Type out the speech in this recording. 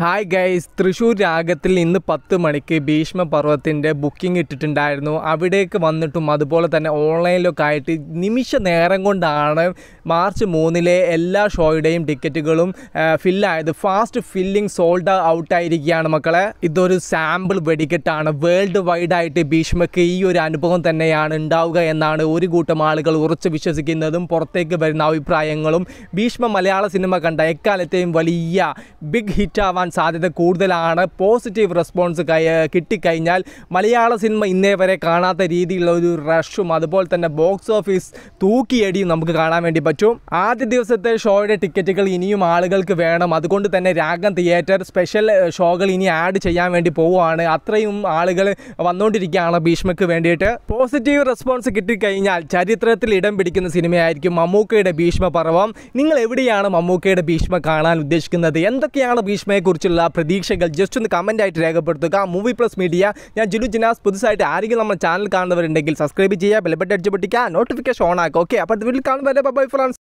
hi guys Thrissur രാഗത്തിൽ ഇന്ന് പത്ത് മണിക്ക് ഭീഷ്മ പർവ്വത്തിൻ്റെ ബുക്കിംഗ് ഇട്ടിട്ടുണ്ടായിരുന്നു അവിടേക്ക് വന്നിട്ടും അതുപോലെ തന്നെ ഓൺലൈനിലൊക്കെ ആയിട്ട് നിമിഷ നേരം കൊണ്ടാണ് മാർച്ച് മൂന്നിലെ എല്ലാ ഷോയുടെയും ടിക്കറ്റുകളും ഫില്ലായത് ഫാസ്റ്റ് ഫില്ലിംഗ് സോൾഡ് ഔട്ട് ആയിരിക്കുകയാണ് മക്കളെ ഇതൊരു സാമ്പിൾ വെടിക്കെട്ടാണ് വേൾഡ് വൈഡായിട്ട് ഭീഷ്മയ്ക്ക് ഈ ഒരു അനുഭവം തന്നെയാണ് ഉണ്ടാവുക എന്നാണ് ഒരു കൂട്ടം ആളുകൾ ഉറച്ചു വിശ്വസിക്കുന്നതും പുറത്തേക്ക് വരുന്ന അഭിപ്രായങ്ങളും ഭീഷ്മ മലയാള സിനിമ കണ്ട എക്കാലത്തെയും വലിയ ബിഗ് ഹിറ്റ് ആവാൻ ഉണ്ടാവാൻ സാധ്യത കൂടുതലാണ് പോസിറ്റീവ് റെസ്പോൺസ് കിട്ടിക്കഴിഞ്ഞാൽ മലയാള സിനിമ ഇന്നേ വരെ കാണാത്ത രീതിയിലുള്ള ഒരു റഷും അതുപോലെ തന്നെ ബോക്സ് ഓഫീസ് തൂക്കിയടിയും നമുക്ക് കാണാൻ വേണ്ടി പറ്റും ആദ്യ ദിവസത്തെ ഷോയുടെ ടിക്കറ്റുകൾ ഇനിയും ആളുകൾക്ക് വേണം അതുകൊണ്ട് തന്നെ രാഗം തിയേറ്റർ സ്പെഷ്യൽ ഷോകൾ ഇനി ആഡ് ചെയ്യാൻ വേണ്ടി പോവുകയാണ് അത്രയും ആളുകൾ വന്നുകൊണ്ടിരിക്കുകയാണ് ഭീഷ്മയ്ക്ക് വേണ്ടിയിട്ട് പോസിറ്റീവ് റെസ്പോൺസ് കിട്ടിക്കഴിഞ്ഞാൽ ചരിത്രത്തിൽ ഇടം പിടിക്കുന്ന സിനിമയായിരിക്കും മമ്മൂക്കയുടെ ഭീഷ്മ പർവം നിങ്ങൾ എവിടെയാണ് മമ്മൂക്കയുടെ ഭീഷ്മ കാണാൻ ഉദ്ദേശിക്കുന്നത് എന്തൊക്കെയാണ് ഭീഷ്മയെ കുറിച്ചുള്ള പ്രതീക്ഷകൾ ജസ്റ്റ് ഒന്ന് കമൻ്റ് ആയിട്ട് രേഖപ്പെടുത്തുക മൂവി പ്ലസ് മീഡിയ ഞാൻ ജിലു ജിനാസ് പുതുസായിട്ട് ആരെങ്കിലും നമ്മുടെ ചാനൽ കാണുന്നവരുണ്ടെങ്കിൽ സബ്സ്ക്രൈബ് ചെയ്യുക ബെൽബട്ട് അടിച്ചു പൊട്ടിക്കുക നോട്ടിഫിക്കേഷൻ ഓൺ ആക്കുക ഓക്കെ അപ്പോൾ വീട്ടിൽ കാണുമ്പോൾ ബൈ ഫ്രണ്ട്സ്